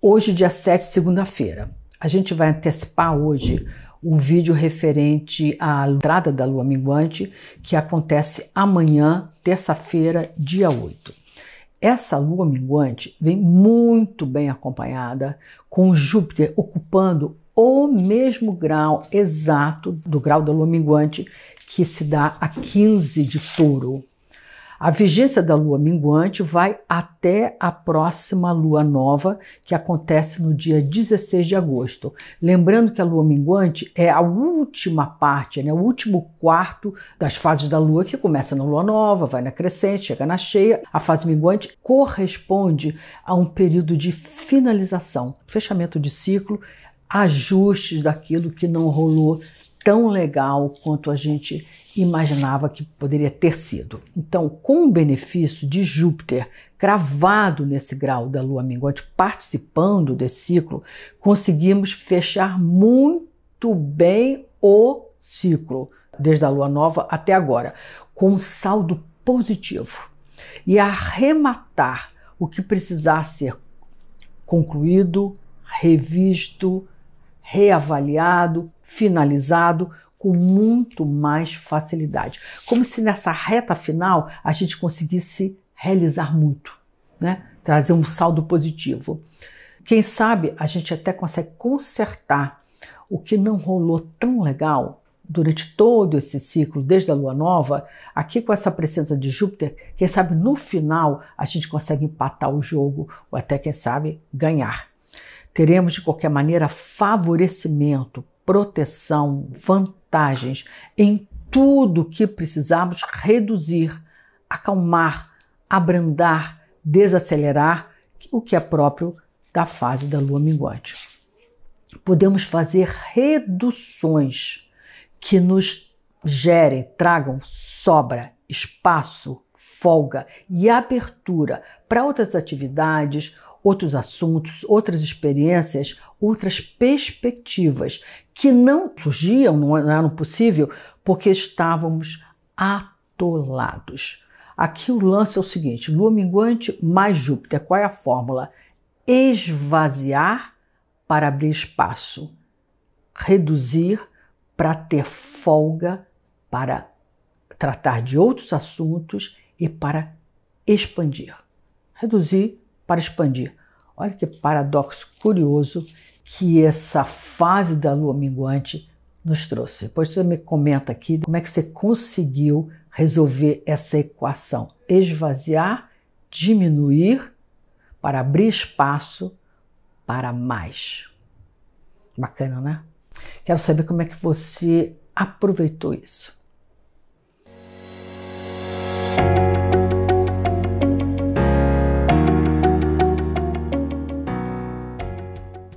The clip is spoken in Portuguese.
Hoje, dia 7, segunda-feira, a gente vai antecipar hoje o vídeo referente à entrada da lua minguante, que acontece amanhã, terça-feira, dia 8. Essa lua minguante vem muito bem acompanhada com Júpiter ocupando o mesmo grau exato do grau da lua minguante que se dá a 15 de touro. A vigência da lua minguante vai até a próxima lua nova, que acontece no dia 16 de agosto. Lembrando que a lua minguante é a última parte, né, o último quarto das fases da lua, que começa na lua nova, vai na crescente, chega na cheia. A fase minguante corresponde a um período de finalização, fechamento de ciclo, ajustes daquilo que não rolou tão legal quanto a gente imaginava que poderia ter sido. Então, com o benefício de Júpiter cravado nesse grau da Lua minguante, participando desse ciclo, conseguimos fechar muito bem o ciclo, desde a Lua nova até agora, com um saldo positivo e arrematar o que precisar ser concluído, revisto, reavaliado, finalizado com muito mais facilidade. Como se nessa reta final a gente conseguisse realizar muito, né? trazer um saldo positivo. Quem sabe a gente até consegue consertar o que não rolou tão legal durante todo esse ciclo, desde a lua nova, aqui com essa presença de Júpiter, quem sabe no final a gente consegue empatar o jogo ou até, quem sabe, ganhar teremos de qualquer maneira favorecimento, proteção, vantagens em tudo que precisamos reduzir, acalmar, abrandar, desacelerar, o que é próprio da fase da lua minguante. Podemos fazer reduções que nos gerem, tragam sobra, espaço, folga e abertura para outras atividades outros assuntos, outras experiências, outras perspectivas que não surgiam, é, não eram possível, porque estávamos atolados. Aqui o lance é o seguinte: Lua minguante mais Júpiter, qual é a fórmula? Esvaziar para abrir espaço, reduzir para ter folga para tratar de outros assuntos e para expandir. Reduzir para expandir. Olha que paradoxo curioso que essa fase da lua minguante nos trouxe. Depois você me comenta aqui como é que você conseguiu resolver essa equação: esvaziar, diminuir para abrir espaço para mais. Bacana, né? Quero saber como é que você aproveitou isso.